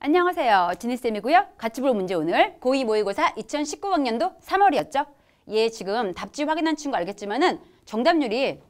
안녕하세요. 지니쌤이고요. 같이 볼 문제 오늘 고2 모의고사 2019학년도 3월이었죠. 얘 예, 지금 답지 확인한 친구 알겠지만 은 정답률이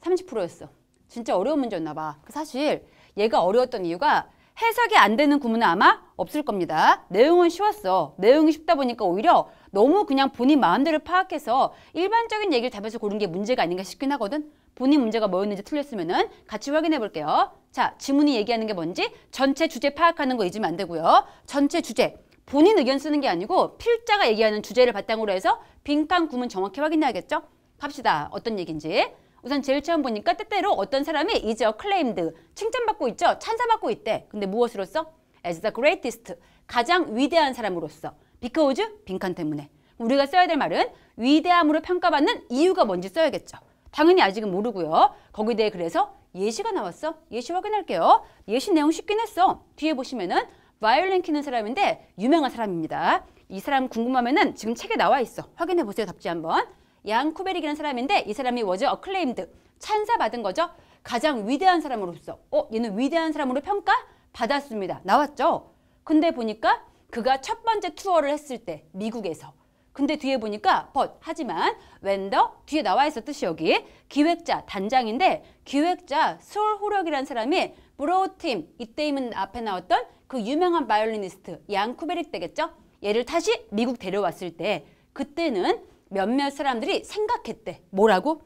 30%였어. 진짜 어려운 문제였나 봐. 그 사실 얘가 어려웠던 이유가 해석이 안 되는 구문은 아마 없을 겁니다. 내용은 쉬웠어. 내용이 쉽다 보니까 오히려 너무 그냥 본인 마음대로 파악해서 일반적인 얘기를 답해서 고른 게 문제가 아닌가 싶긴 하거든. 본인 문제가 뭐였는지 틀렸으면은 같이 확인해 볼게요. 자, 지문이 얘기하는 게 뭔지 전체 주제 파악하는 거 잊으면 안 되고요. 전체 주제. 본인 의견 쓰는 게 아니고 필자가 얘기하는 주제를 바탕으로 해서 빈칸 구문 정확히 확인해야겠죠? 갑시다. 어떤 얘기인지. 우선 제일 처음 보니까 때때로 어떤 사람이 이제 클레임드 칭찬받고 있죠? 찬사받고 있대. 근데 무엇으로써? as the greatest 가장 위대한 사람으로서 because 빈칸 때문에 우리가 써야 될 말은 위대함으로 평가받는 이유가 뭔지 써야겠죠. 당연히 아직은 모르고요. 거기에 대해 그래서 예시가 나왔어. 예시 확인할게요. 예시 내용 쉽긴 했어. 뒤에 보시면은 바이올린 키는 사람인데 유명한 사람입니다. 이 사람 궁금하면은 지금 책에 나와 있어. 확인해 보세요. 답지 한번. 양 쿠베릭이라는 사람인데 이 사람이 워즈 어클레임드 찬사받은 거죠. 가장 위대한 사람으로서 어 얘는 위대한 사람으로 평가 받았습니다. 나왔죠. 근데 보니까 그가 첫 번째 투어를 했을 때 미국에서 근데 뒤에 보니까 but 하지만 when the 뒤에 나와 있었듯이 여기 기획자 단장인데 기획자 솔 호력이라는 사람이 브로우팀 이때이은 앞에 나왔던 그 유명한 바이올리니스트 양 쿠베릭 되겠죠? 얘를 다시 미국 데려왔을 때 그때는 몇몇 사람들이 생각했대. 뭐라고?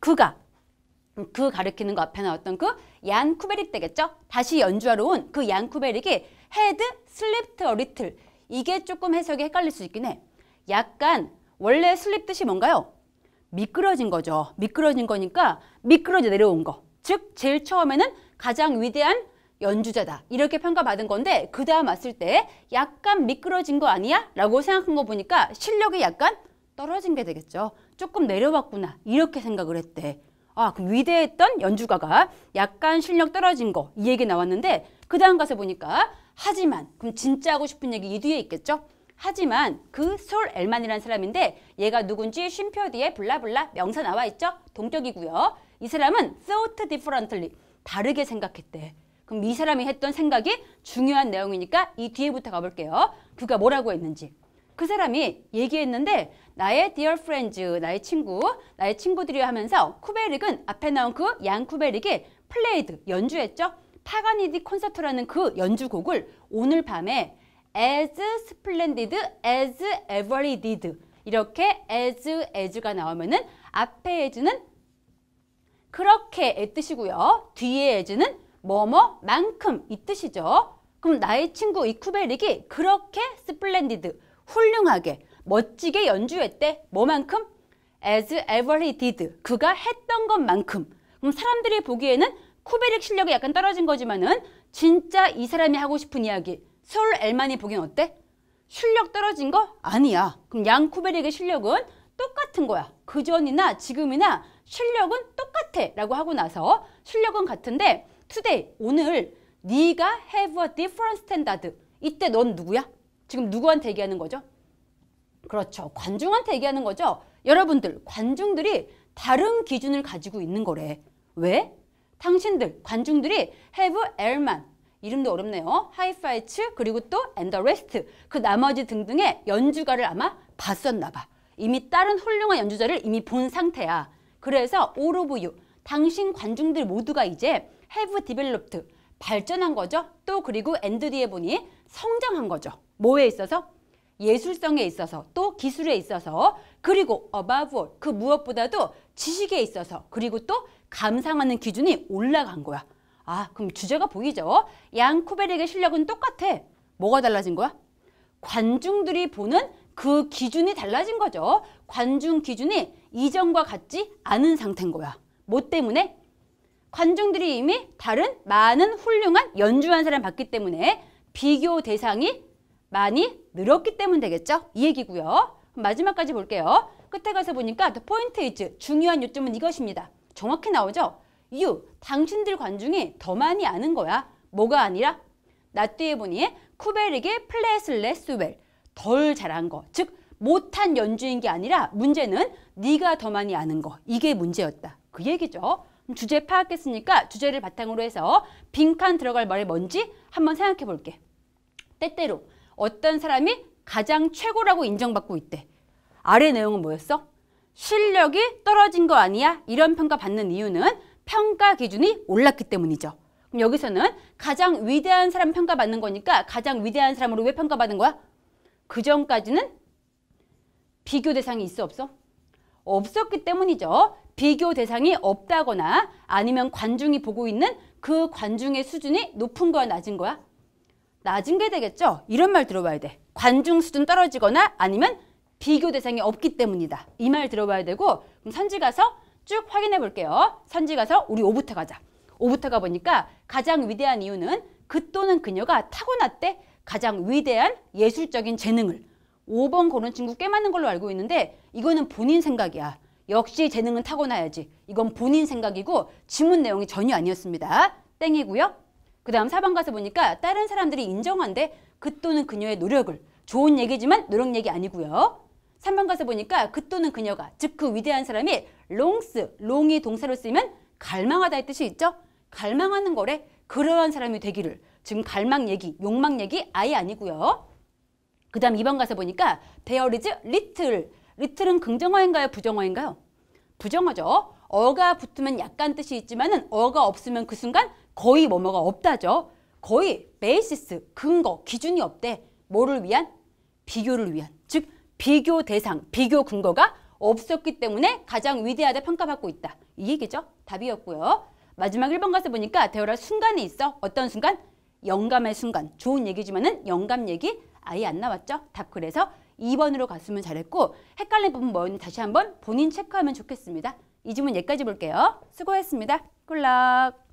그가 그 가르키는 거 앞에 나왔던 그 얀 쿠베릭 되겠죠? 다시 연주하러 온 그 얀 쿠베릭이 헤드 슬립트 어리틀 이게 조금 해석이 헷갈릴 수 있긴 해. 약간 원래 슬립 뜻이 뭔가요? 미끄러진 거죠. 미끄러진 거니까 미끄러져 내려온 거. 즉 제일 처음에는 가장 위대한 연주자다. 이렇게 평가받은 건데 그 다음 왔을 때 약간 미끄러진 거 아니야? 라고 생각한 거 보니까 실력이 약간 떨어진 게 되겠죠. 조금 내려왔구나. 이렇게 생각을 했대. 아, 그 위대했던 연주가가 약간 실력 떨어진 거 이 얘기 나왔는데 그 다음 가서 보니까 하지만 그럼 진짜 하고 싶은 얘기 이 뒤에 있겠죠? 하지만 그 솔 엘만이라는 사람인데 얘가 누군지 쉼표 뒤에 블라블라 명사 나와 있죠? 동격이고요. 이 사람은 thought differently 다르게 생각했대. 그럼 이 사람이 했던 생각이 중요한 내용이니까 이 뒤에부터 가볼게요. 그가 뭐라고 했는지. 그 사람이 얘기했는데 나의 dear friends, 나의 친구, 나의 친구들이 하면서 쿠베릭은 앞에 나온 그 양 쿠베릭이 플레이드, 연주했죠? 파가니디 콘서트라는 그 연주곡을 오늘 밤에 as splendid as ever h did. 이렇게 as, as가 나오면은 앞에 as는 그렇게의 뜻이고요. 뒤에 as는 뭐뭐만큼 이 뜻이죠. 그럼 나의 친구 이쿠벨릭이 그렇게 splendid, 훌륭하게, 멋지게 연주했대. 뭐만큼? as ever h did. 그가 했던 것만큼. 그럼 사람들이 보기에는 쿠베릭 실력이 약간 떨어진 거지만은 진짜 이 사람이 하고 싶은 이야기, 서울 엘만이 보기엔 어때? 실력 떨어진 거? 아니야. 그럼 양쿠베릭의 실력은 똑같은 거야. 그전이나 지금이나 실력은 똑같아 라고 하고 나서 실력은 같은데 투데이 오늘 네가 have a different standard. 이때 넌 누구야? 지금 누구한테 얘기하는 거죠? 그렇죠. 관중한테 얘기하는 거죠. 여러분들, 관중들이 다른 기준을 가지고 있는 거래. 왜? 당신들, 관중들이 have L만 이름도 어렵네요. 하이파이츠 그리고 또앤더 레스트 그 나머지 등등의 연주가를 아마 봤었나 봐. 이미 다른 훌륭한 연주자를 이미 본 상태야. 그래서 all of you 당신 관중들 모두가 이제 have developed 발전한 거죠. 또 그리고 앤드디에 보니 성장한 거죠. 뭐에 있어서? 예술성에 있어서 또 기술에 있어서 그리고 above all 그 무엇보다도 지식에 있어서 그리고 또 감상하는 기준이 올라간 거야. 아, 그럼 주제가 보이죠? 양 쿠베릭의 실력은 똑같아. 뭐가 달라진 거야? 관중들이 보는 그 기준이 달라진 거죠. 관중 기준이 이전과 같지 않은 상태인 거야. 뭐 때문에? 관중들이 이미 다른 많은 훌륭한 연주한 사람 봤기 때문에 비교 대상이 많이 늘었기 때문 되겠죠? 이 얘기고요. 마지막까지 볼게요. 끝에 가서 보니까 포인트 이즈 중요한 요점은 이것입니다. 정확히 나오죠? y o 당신들 관중이 더 많이 아는 거야. 뭐가 아니라 나뛰에 보니 쿠베릭의 플레슬 레스웰, 덜 잘한 거, 즉 못한 연주인 게 아니라 문제는 네가 더 많이 아는 거, 이게 문제였다. 그 얘기죠. 그럼 주제 파악했으니까 주제를 바탕으로 해서 빈칸 들어갈 말이 뭔지 한번 생각해 볼게. 때때로 어떤 사람이 가장 최고라고 인정받고 있대. 아래 내용은 뭐였어? 실력이 떨어진 거 아니야? 이런 평가 받는 이유는 평가 기준이 올랐기 때문이죠. 그럼 여기서는 가장 위대한 사람 평가받는 거니까 가장 위대한 사람으로 왜 평가받는 거야? 그 전까지는 비교 대상이 있어 없어? 없었기 때문이죠. 비교 대상이 없다거나 아니면 관중이 보고 있는 그 관중의 수준이 높은 거야 낮은 거야? 낮은 게 되겠죠. 이런 말 들어봐야 돼. 관중 수준 떨어지거나 아니면 비교 대상이 없기 때문이다. 이 말 들어봐야 되고 그럼 선지 가서 쭉 확인해 볼게요. 선지 가서 우리 오부터 가자. 오부터 가보니까 가장 위대한 이유는 그 또는 그녀가 타고났대 가장 위대한 예술적인 재능을 5번 고른 친구 꽤 많은 걸로 알고 있는데 이거는 본인 생각이야. 역시 재능은 타고나야지. 이건 본인 생각이고 지문 내용이 전혀 아니었습니다. 땡이고요. 그 다음 사번 가서 보니까 다른 사람들이 인정한대그 또는 그녀의 노력을 좋은 얘기지만 노력 얘기 아니고요. 3번 가서 보니까 그 또는 그녀가 즉 그 위대한 사람이 롱스 롱이 동사로 쓰이면 갈망하다의 뜻이 있죠. 갈망하는 거래 그러한 사람이 되기를 지금 갈망 얘기 욕망 얘기 아예 아니고요. 그 다음 2번 가서 보니까 t 어리즈 리틀 리틀은 긍정어인가요 부정어인가요? 부정어죠. 어가 붙으면 약간 뜻이 있지만 은 어가 없으면 그 순간 거의 뭐뭐가 없다죠. 거의 베이시스, 근거, 기준이 없대. 뭐를 위한? 비교를 위한. 즉 비교 대상, 비교 근거가 없었기 때문에 가장 위대하다 평가받고 있다. 이 얘기죠. 답이었고요. 마지막 1번 가서 보니까 대열할 순간이 있어. 어떤 순간? 영감의 순간. 좋은 얘기지만은 영감 얘기 아예 안 나왔죠. 답 그래서 2번으로 갔으면 잘했고 헷갈린 부분 뭐였는지 다시 한번 본인 체크하면 좋겠습니다. 이 질문 여기까지 볼게요. 수고했습니다. 꿀락!